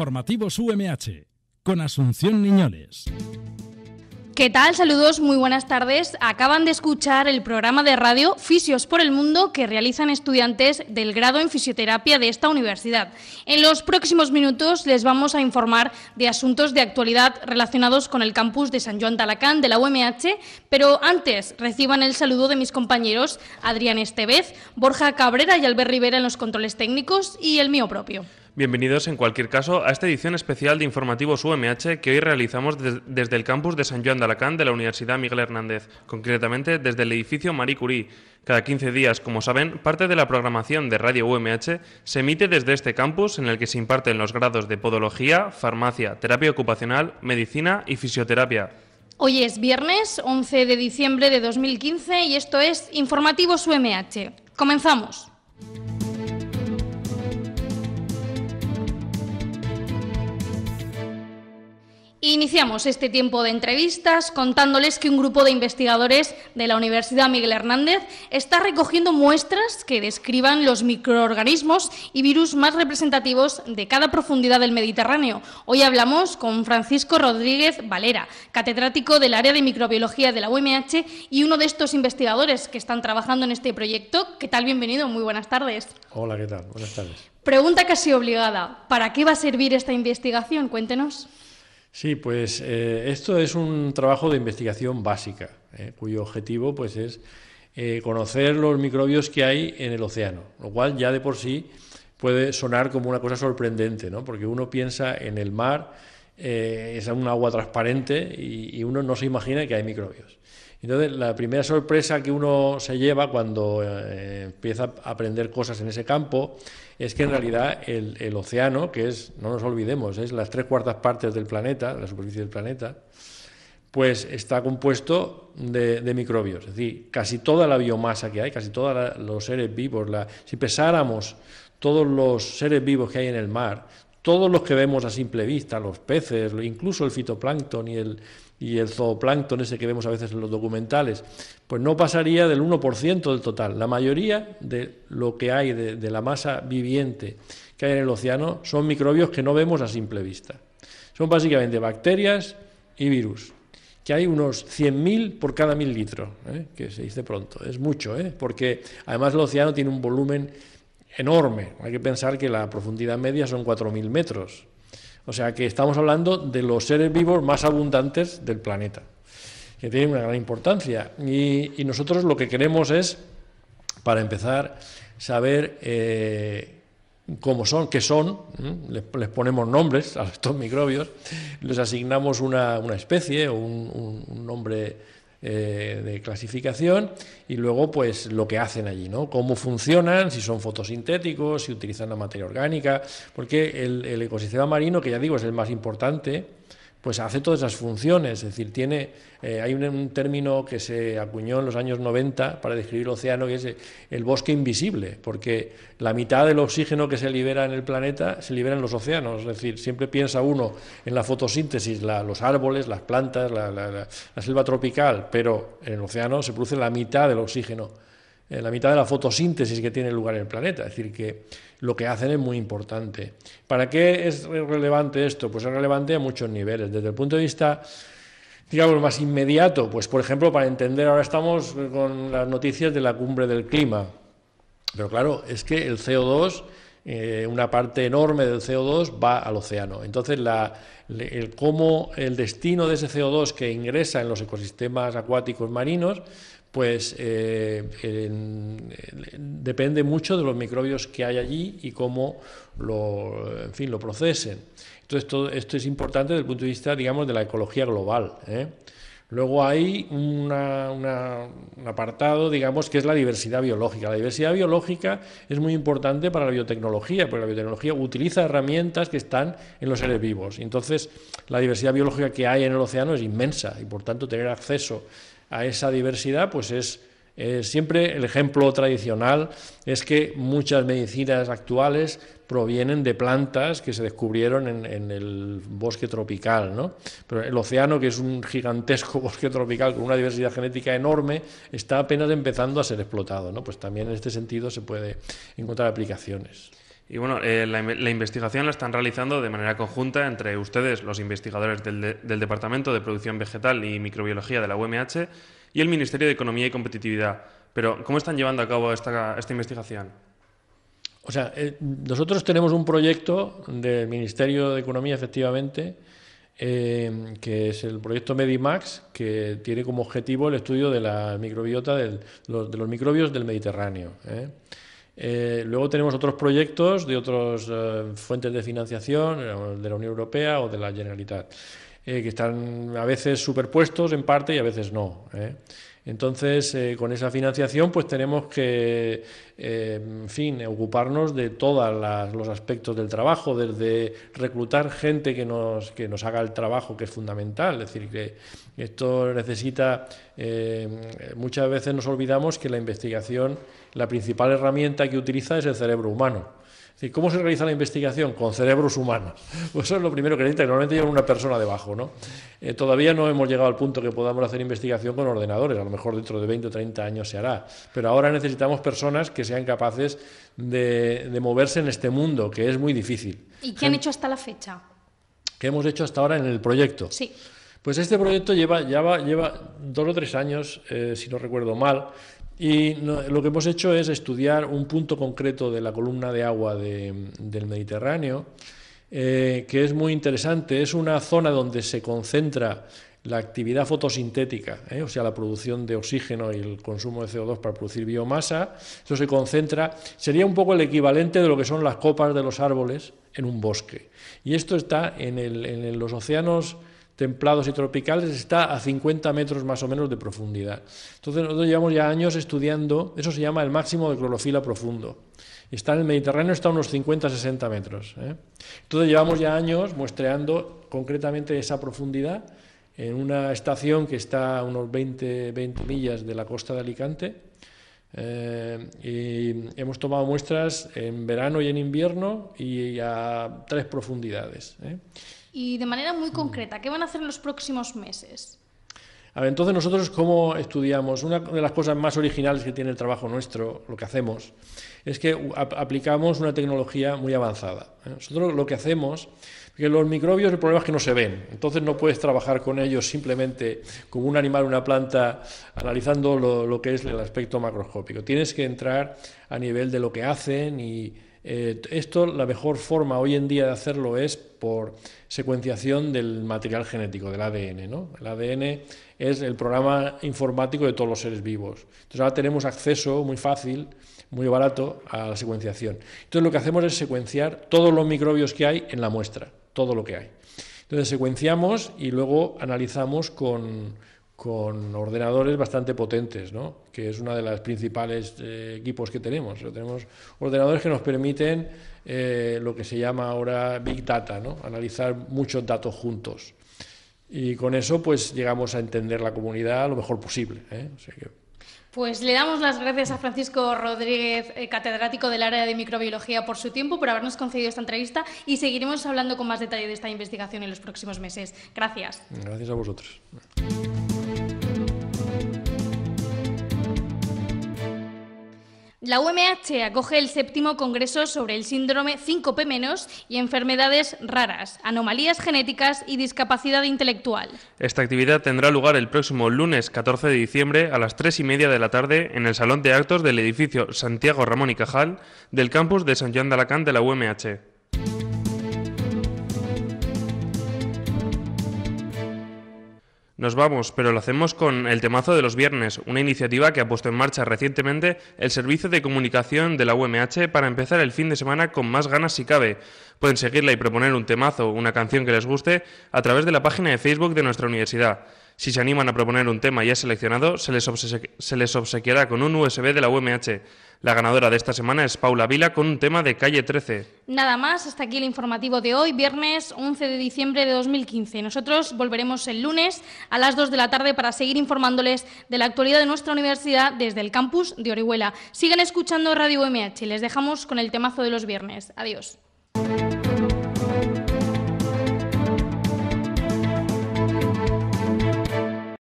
Informativos UMH con Asunción Niñoles. ¿Qué tal? Saludos, muy buenas tardes. Acaban de escuchar el programa de radio Fisios por el Mundo que realizan estudiantes del grado en fisioterapia de esta universidad. En los próximos minutos les vamos a informar de asuntos de actualidad relacionados con el campus de San Juan Talacán de la UMH, pero antes reciban el saludo de mis compañeros Adrián Estevez, Borja Cabrera y Albert Rivera en los controles técnicos y el mío propio. Bienvenidos en cualquier caso a esta edición especial de Informativos UMH que hoy realizamos desde el campus de San Juan de Alacán de la Universidad Miguel Hernández, concretamente desde el edificio Marie Curie. Cada 15 días, como saben, parte de la programación de Radio UMH se emite desde este campus en el que se imparten los grados de Podología, Farmacia, Terapia Ocupacional, Medicina y Fisioterapia. Hoy es viernes 11 de diciembre de 2015 y esto es Informativos UMH. Comenzamos. Iniciamos este tiempo de entrevistas contándoles que un grupo de investigadores de la Universidad Miguel Hernández está recogiendo muestras que describan los microorganismos y virus más representativos de cada profundidad del Mediterráneo. Hoy hablamos con Francisco Rodríguez Valera, catedrático del área de microbiología de la UMH y uno de estos investigadores que están trabajando en este proyecto. ¿Qué tal? Bienvenido, muy buenas tardes. Hola, ¿qué tal? Buenas tardes. Pregunta casi obligada. ¿Para qué va a servir esta investigación? Cuéntenos. Sí, pues eh, esto es un trabajo de investigación básica, eh, cuyo objetivo pues, es eh, conocer los microbios que hay en el océano, lo cual ya de por sí puede sonar como una cosa sorprendente, ¿no? porque uno piensa en el mar, es un agua transparente y uno no se imagina que hay microbios. Entonces, la primera sorpresa que uno se lleva cuando eh, empieza a aprender cosas en ese campo es que en realidad el, océano, que es, no nos olvidemos, es las tres cuartas partes del planeta, la superficie del planeta, pues está compuesto de, microbios. Es decir, casi toda la biomasa que hay, casi todos los seres vivos, la, si pesáramos todos los seres vivos que hay en el mar, todos los que vemos a simple vista, los peces, incluso el fitoplancton y el, y el zooplancton ese que vemos a veces en los documentales, pues no pasaría del 1% del total. La mayoría de lo que hay, de, la masa viviente que hay en el océano, son microbios que no vemos a simple vista. Son básicamente bacterias y virus que hay unos 100.000 por cada mil litros, ¿eh? que se dice pronto, es mucho, ¿eh? porque además el océano tiene un volumen enorme. Hay que pensar que la profundidad media son 4.000 metros. O sea que estamos hablando de los seres vivos más abundantes del planeta, que tienen una gran importancia. Y, nosotros lo que queremos es, para empezar, saber eh, cómo son, qué son, les, ponemos nombres a estos microbios, les asignamos una, especie o un nombre eh, de clasificación y luego pues lo que hacen allí, ¿no? Cómo funcionan, si son fotosintéticos, si utilizan la materia orgánica, porque el, el ecosistema marino, que ya digo es el más importante, pues hace todas esas funciones, es decir, eh, hay un, término que se acuñó en los años 90 para describir el océano, que es eh, el bosque invisible, porque la mitad del oxígeno que se libera en el planeta se libera en los océanos, es decir, siempre piensa uno en la fotosíntesis, los árboles, las plantas, la selva tropical, pero en el océano se produce la mitad del oxígeno eh, la mitad de la fotosíntesis que tiene lugar en el planeta. Es decir, que lo que hacen es muy importante. ¿Para qué es relevante esto? Pues es relevante a muchos niveles. Desde el punto de vista digamos, más inmediato, pues por ejemplo, para entender, ahora estamos con las noticias de la cumbre del clima, pero claro, es que el CO2, eh, una parte enorme del CO2 va al océano. Entonces, la, el cómo el destino de ese CO2 que ingresa en los ecosistemas acuáticos marinos, pues eh, depende mucho de los microbios que hay allí y cómo lo, en fin, lo procesen. Entonces, todo esto es importante desde el punto de vista, digamos, de la ecología global. ¿eh? Luego hay un apartado, digamos, que es la diversidad biológica. La diversidad biológica es muy importante para la biotecnología, porque la biotecnología utiliza herramientas que están en los seres vivos. Entonces, la diversidad biológica que hay en el océano es inmensa y, por tanto, tener acceso a esa diversidad, pues es siempre el ejemplo tradicional es que muchas medicinas actuales provienen de plantas que se descubrieron en, en, el bosque tropical, ¿no? Pero el océano, que es un gigantesco bosque tropical con una diversidad genética enorme, está apenas empezando a ser explotado, ¿no? Pues también en este sentido se puede encontrar aplicaciones. Y bueno, eh, la, investigación la están realizando de manera conjunta entre ustedes, los investigadores del, Departamento de Producción Vegetal y Microbiología de la UMH, y el Ministerio de Economía y Competitividad. Pero, ¿cómo están llevando a cabo esta, investigación? O sea, eh, nosotros tenemos un proyecto del Ministerio de Economía, efectivamente, eh, que es el proyecto Medimax, que tiene como objetivo el estudio de la microbiota de los microbios del Mediterráneo. Eh, luego tenemos otros proyectos de otras eh, fuentes de financiación, eh, de la Unión Europea o de la Generalitat, que están a veces superpuestos en parte y a veces no. Entonces, eh, con esa financiación, pues tenemos que, eh, en fin, ocuparnos de todos los aspectos del trabajo, desde reclutar gente que nos, que nos haga el trabajo, que es fundamental. Es decir, que esto necesita, eh, muchas veces nos olvidamos que la investigación, la principal herramienta que utiliza es el cerebro humano. ¿Cómo se realiza la investigación? Con cerebros humanos. Pues eso es lo primero que necesita, normalmente llevan una persona debajo. ¿no? Eh, todavía no hemos llegado al punto que podamos hacer investigación con ordenadores, a lo mejor dentro de 20 o 30 años se hará, pero ahora necesitamos personas que sean capaces de, moverse en este mundo, que es muy difícil. ¿Y qué han hecho hasta la fecha? ¿Qué hemos hecho hasta ahora en el proyecto? Sí. Pues este proyecto lleva, lleva dos o tres años, eh, si no recuerdo mal, y lo que hemos hecho es estudiar un punto concreto de la columna de agua del Mediterráneo, eh, que es muy interesante. Es una zona donde se concentra la actividad fotosintética, eh, o sea, la producción de oxígeno y el consumo de CO2 para producir biomasa, eso se concentra, sería un poco el equivalente de lo que son las copas de los árboles en un bosque. Y esto está en los océanos templados y tropicales está a 50 metros más o menos de profundidad. Entonces nosotros llevamos ya años estudiando, eso se llama el máximo de clorofila profundo. Está en el Mediterráneo, está a unos 50-60 metros. ¿eh? Entonces llevamos ya años muestreando concretamente esa profundidad en una estación que está a unos 20, 20 millas de la costa de Alicante. Eh, y hemos tomado muestras en verano y en invierno y a tres profundidades. ¿eh? y de manera muy concreta. ¿Qué van a hacer en los próximos meses? A ver, entonces nosotros cómo estudiamos. Una de las cosas más originales que tiene el trabajo nuestro, lo que hacemos, es que aplicamos una tecnología muy avanzada. ¿eh? Nosotros lo que hacemos, que los microbios el problema es que no se ven, entonces no puedes trabajar con ellos simplemente como un animal, una planta, analizando lo, que es el aspecto macroscópico. Tienes que entrar a nivel de lo que hacen y eh, esto la mejor forma hoy en día de hacerlo es por secuenciación del material genético, del ADN. ¿no? El ADN es el programa informático de todos los seres vivos. Entonces ahora tenemos acceso muy fácil, muy barato, a la secuenciación. Entonces lo que hacemos es secuenciar todos los microbios que hay en la muestra, todo lo que hay. Entonces secuenciamos y luego analizamos con, con ordenadores bastante potentes, ¿no? que es uno de los principales eh, equipos que tenemos. Tenemos ordenadores que nos permiten eh, lo que se llama ahora Big Data, ¿no? analizar muchos datos juntos. Y con eso pues llegamos a entender la comunidad lo mejor posible. ¿eh? Pues le damos las gracias a Francisco Rodríguez, catedrático del área de microbiología, por su tiempo, por habernos concedido esta entrevista y seguiremos hablando con más detalle de esta investigación en los próximos meses. Gracias. Gracias a vosotros. La UMH acoge el séptimo Congreso sobre el síndrome 5P- y enfermedades raras, anomalías genéticas y discapacidad intelectual. Esta actividad tendrá lugar el próximo lunes 14 de diciembre a las 3 y media de la tarde en el Salón de Actos del edificio Santiago Ramón y Cajal del campus de San Juan de de la UMH. Nos vamos, pero lo hacemos con El Temazo de los Viernes, una iniciativa que ha puesto en marcha recientemente el servicio de comunicación de la UMH para empezar el fin de semana con más ganas si cabe. Pueden seguirla y proponer un temazo, una canción que les guste, a través de la página de Facebook de nuestra universidad. Si se animan a proponer un tema ya seleccionado, se les, obsequiará con un USB de la UMH. La ganadora de esta semana es Paula Vila con un tema de calle 13. Nada más, hasta aquí el informativo de hoy, viernes 11 de diciembre de 2015. Nosotros volveremos el lunes a las 2 de la tarde para seguir informándoles de la actualidad de nuestra universidad desde el campus de Orihuela. Sigan escuchando Radio UMH. y Les dejamos con el temazo de los viernes. Adiós.